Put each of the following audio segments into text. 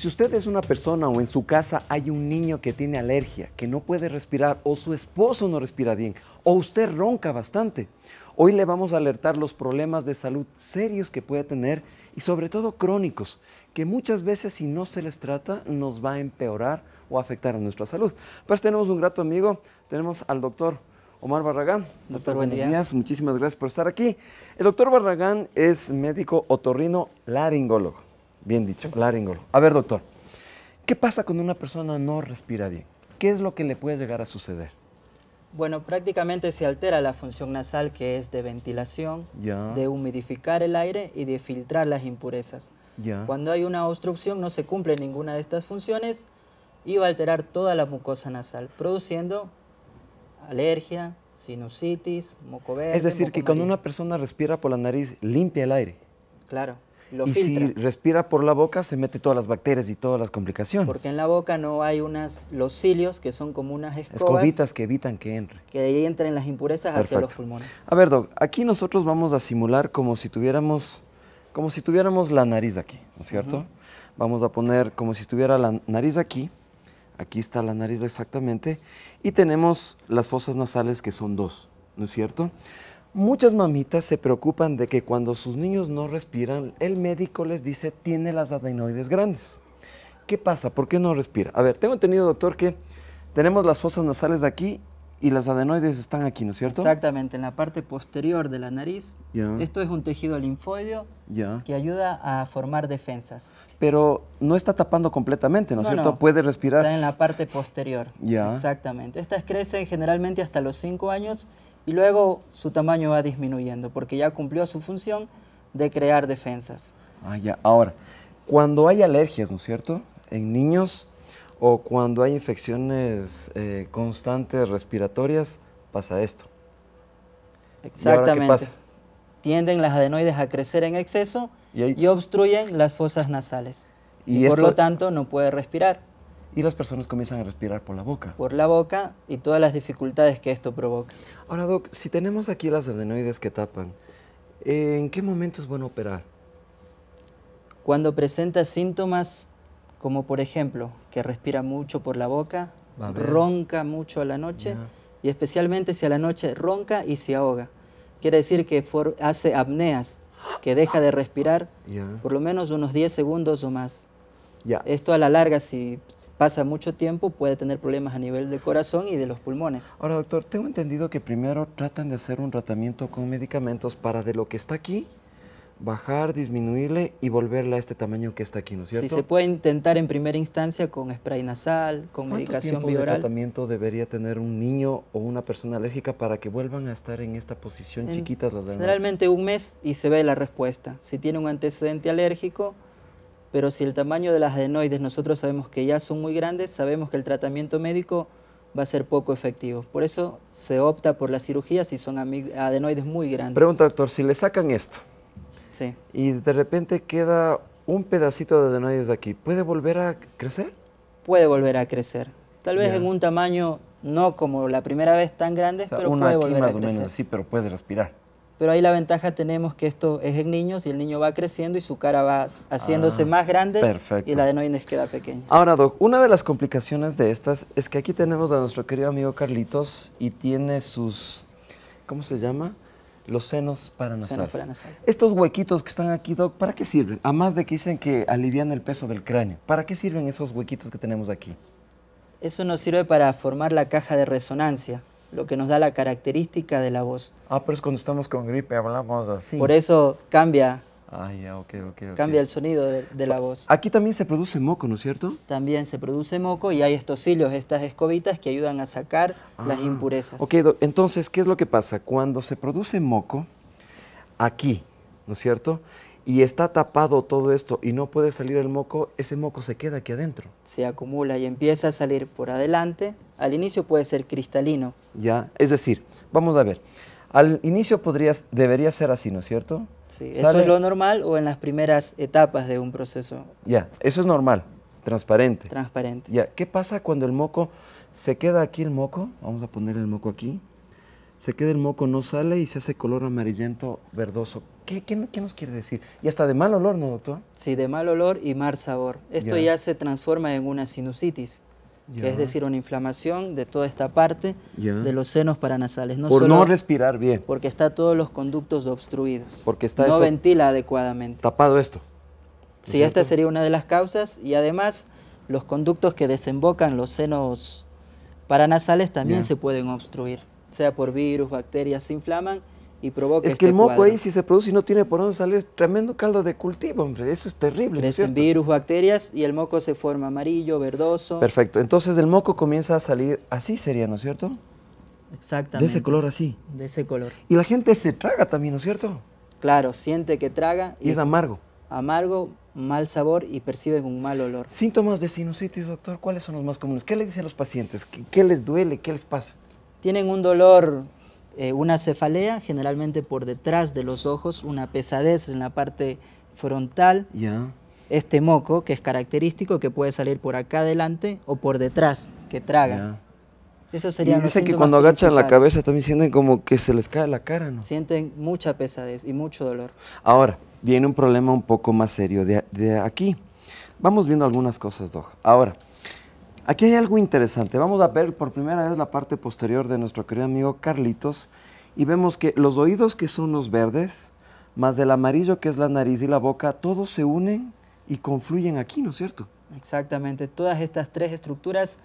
Si usted es una persona o en su casa hay un niño que tiene alergia, que no puede respirar, o su esposo no respira bien, o usted ronca bastante, hoy le vamos a alertar los problemas de salud serios que puede tener y sobre todo crónicos, que muchas veces si no se les trata nos va a empeorar o afectar a nuestra salud. Pues tenemos un grato amigo, tenemos al doctor Omar Barragán. Doctor, buenos día. días. Muchísimas gracias por estar aquí. El doctor Barragán es médico otorrino laringólogo. Bien dicho, laringólogo. A ver, doctor, ¿qué pasa cuando una persona no respira bien? ¿Qué es lo que le puede llegar a suceder? Bueno, prácticamente se altera la función nasal que es de ventilación, de humidificar el aire y de filtrar las impurezas. Cuando hay una obstrucción no se cumple ninguna de estas funciones y va a alterar toda la mucosa nasal, produciendo alergia, sinusitis, verde. Es decir, que cuando una persona respira por la nariz limpia el aire. Claro y si respira por la boca, se mete todas las bacterias y todas las complicaciones. Porque en la boca no hay unas, los cilios, que son como unas escobas. Escobitas que evitan que entre. Que ahí entren las impurezas hacia los pulmones. A ver, Doc, aquí nosotros vamos a simular como si tuviéramos, como si tuviéramos la nariz aquí, ¿no es cierto? Vamos a poner como si estuviera la nariz aquí. Aquí está la nariz exactamente. Y tenemos las fosas nasales que son dos, ¿no es cierto? Muchas mamitas se preocupan de que cuando sus niños no respiran, el médico les dice tiene las adenoides grandes. ¿Qué pasa? ¿Por qué no respira? A ver, tengo entendido, doctor, que tenemos las fosas nasales de aquí y las adenoides están aquí, ¿no es cierto? Exactamente, en la parte posterior de la nariz. Esto es un tejido linfoideo que ayuda a formar defensas. Pero no está tapando completamente, ¿no es cierto? Puede respirar. Está en la parte posterior. Exactamente. Estas crecen generalmente hasta los 5 años y luego su tamaño va disminuyendo porque ya cumplió su función de crear defensas. Ah, ya. Ahora, cuando hay alergias, ¿no es cierto? En niños o cuando hay infecciones eh, constantes respiratorias, pasa esto. Exactamente. qué pasa? Tienden las adenoides a crecer en exceso y, obstruyen las fosas nasales. Y, por lo tanto no puede respirar y las personas comienzan a respirar por la boca. Por la boca y todas las dificultades que esto provoca. Ahora, Doc, si tenemos aquí las adenoides que tapan, ¿en qué momento es bueno operar? Cuando presenta síntomas como, por ejemplo, que respira mucho por la boca, ronca mucho a la noche, y especialmente si a la noche ronca y se ahoga. Quiere decir que hace apneas, que deja de respirar por lo menos unos 10 segundos o más. Esto a la larga, si pasa mucho tiempo, puede tener problemas a nivel del corazón y de los pulmones. Ahora, doctor, tengo entendido que primero tratan de hacer un tratamiento con medicamentos para de lo que está aquí, bajar, disminuirle y volverla a este tamaño que está aquí, ¿no es cierto? Sí, se puede intentar en primera instancia con spray nasal, con medicación tiempo de tratamiento debería tener un niño o una persona alérgica para que vuelvan a estar en esta posición chiquita? chiquitas las Generalmente un mes y se ve la respuesta. Si tiene un antecedente alérgico, pero si el tamaño de las adenoides nosotros sabemos que ya son muy grandes, sabemos que el tratamiento médico va a ser poco efectivo. Por eso se opta por la cirugía si son adenoides muy grandes. Pregunta, doctor, si le sacan esto y de repente queda un pedacito de adenoides de aquí, ¿puede volver a crecer? Puede volver a crecer. Tal vez en un tamaño no como la primera vez tan grande, pero puede volver a crecer. sí, pero puede respirar pero ahí la ventaja tenemos que esto es en niños y el niño va creciendo y su cara va haciéndose ah, más grande y la de adenoides queda pequeña. Ahora, Doc, una de las complicaciones de estas es que aquí tenemos a nuestro querido amigo Carlitos y tiene sus, ¿cómo se llama? Los senos paranasales. Estos huequitos que están aquí, Doc, ¿para qué sirven? Además de que dicen que alivian el peso del cráneo, ¿para qué sirven esos huequitos que tenemos aquí? Eso nos sirve para formar la caja de resonancia lo que nos da la característica de la voz. Ah, pero es cuando estamos con gripe, hablamos así. Por eso cambia. Ah, cambia el sonido de, la voz. Aquí también se produce moco, ¿no es cierto? También se produce moco y hay estos hilos, estas escobitas que ayudan a sacar ah, las impurezas. Ok, entonces, ¿qué es lo que pasa? Cuando se produce moco, aquí, ¿no es cierto? y está tapado todo esto y no puede salir el moco, ese moco se queda aquí adentro. Se acumula y empieza a salir por adelante. Al inicio puede ser cristalino. Ya, es decir, vamos a ver. Al inicio podrías, debería ser así, ¿no es cierto? Sí, eso es lo normal o en las primeras etapas de un proceso. Ya, eso es normal, transparente. Transparente. Ya, ¿qué pasa cuando el moco, se queda aquí el moco? Vamos a poner el moco aquí se queda el moco, no sale y se hace color amarillento verdoso. ¿Qué, qué, nos quiere decir? Y hasta de mal olor, ¿no, doctor? Sí, de mal olor y mal sabor. Esto ya, se transforma en una sinusitis. Que es decir, una inflamación de toda esta parte de los senos paranasales. No Por no respirar bien. Porque está todos los conductos obstruidos. Porque está No ventila adecuadamente. Tapado esto. Sí, esta sería una de las causas. Y además, los conductos que desembocan los senos paranasales también se pueden obstruir sea por virus, bacterias, se inflaman y provoca. Es que el este moco ahí, si se produce y no tiene por dónde salir, es tremendo caldo de cultivo, hombre. Eso es terrible. Crecen ¿no virus, bacterias y el moco se forma amarillo, verdoso. Perfecto. Entonces el moco comienza a salir así, sería, ¿no es cierto? Exactamente. De ese color así. De ese color. Y la gente se traga también, ¿no es cierto? Claro, siente que traga. Y, es amargo. Amargo, mal sabor y perciben un mal olor. Síntomas de sinusitis, doctor, ¿cuáles son los más comunes? ¿Qué le dicen los pacientes? qué les duele? ¿Qué les pasa? Tienen un dolor, eh, una cefalea, generalmente por detrás de los ojos, una pesadez en la parte frontal. Este moco que es característico, que puede salir por acá adelante o por detrás, que traga. Eso sería y dicen que cuando agachan la cabeza también sienten como que se les cae la cara, ¿no? Sienten mucha pesadez y mucho dolor. Ahora, viene un problema un poco más serio de, aquí. Vamos viendo algunas cosas, Dog. Ahora, Aquí hay algo interesante. Vamos a ver por primera vez la parte posterior de nuestro querido amigo Carlitos y vemos que los oídos que son los verdes, más del amarillo que es la nariz y la boca, todos se unen y confluyen aquí, ¿no es cierto? Exactamente. Todas estas tres estructuras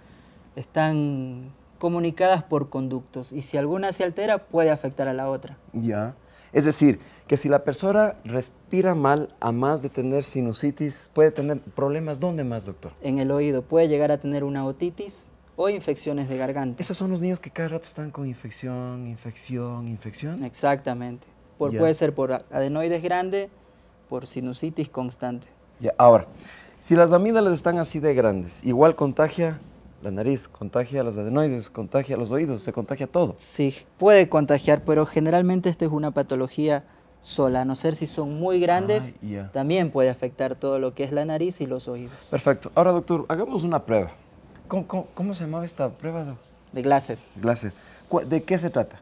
están comunicadas por conductos y si alguna se altera puede afectar a la otra. Ya. Es decir, que si la persona respira mal, a más de tener sinusitis, puede tener problemas, ¿dónde más, doctor? En el oído, puede llegar a tener una otitis o infecciones de garganta. Esos son los niños que cada rato están con infección, infección, infección. Exactamente. Por, Puede ser por adenoides grande, por sinusitis constante. ahora, si las amígdalas están así de grandes, ¿igual contagia la nariz, contagia las adenoides, contagia los oídos, se contagia todo. Sí, puede contagiar, pero generalmente esta es una patología sola, a no ser si son muy grandes, ah, también puede afectar todo lo que es la nariz y los oídos. Perfecto. Ahora, doctor, hagamos una prueba. ¿Cómo, se llamaba esta prueba? De Glaser. Glaser. ¿De qué se trata?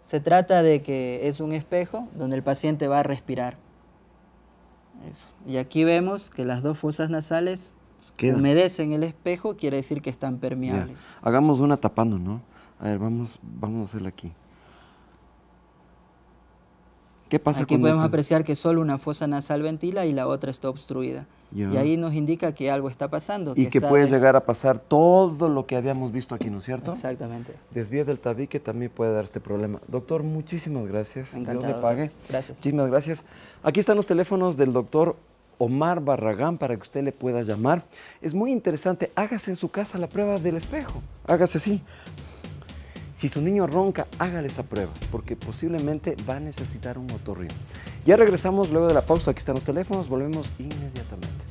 Se trata de que es un espejo donde el paciente va a respirar. Y aquí vemos que las dos fosas nasales que humedecen el espejo, quiere decir que están permeables. Hagamos una tapando, ¿no? A ver, vamos, vamos a hacerla aquí. ¿Qué pasa Aquí podemos apreciar que solo una fosa nasal ventila y la otra está obstruida. Y ahí nos indica que algo está pasando. Y que, puede llegar a pasar todo lo que habíamos visto aquí, ¿no es cierto? Exactamente. Desvía del tabique también puede dar este problema. Doctor, muchísimas gracias. Encantado, Dios le pague. Gracias. Muchísimas gracias. Aquí están los teléfonos del doctor Omar Barragán para que usted le pueda llamar. Es muy interesante. Hágase en su casa la prueba del espejo. Hágase así. Si su niño ronca, hágale esa prueba, porque posiblemente va a necesitar un motorrío Ya regresamos luego de la pausa. Aquí están los teléfonos. Volvemos inmediatamente.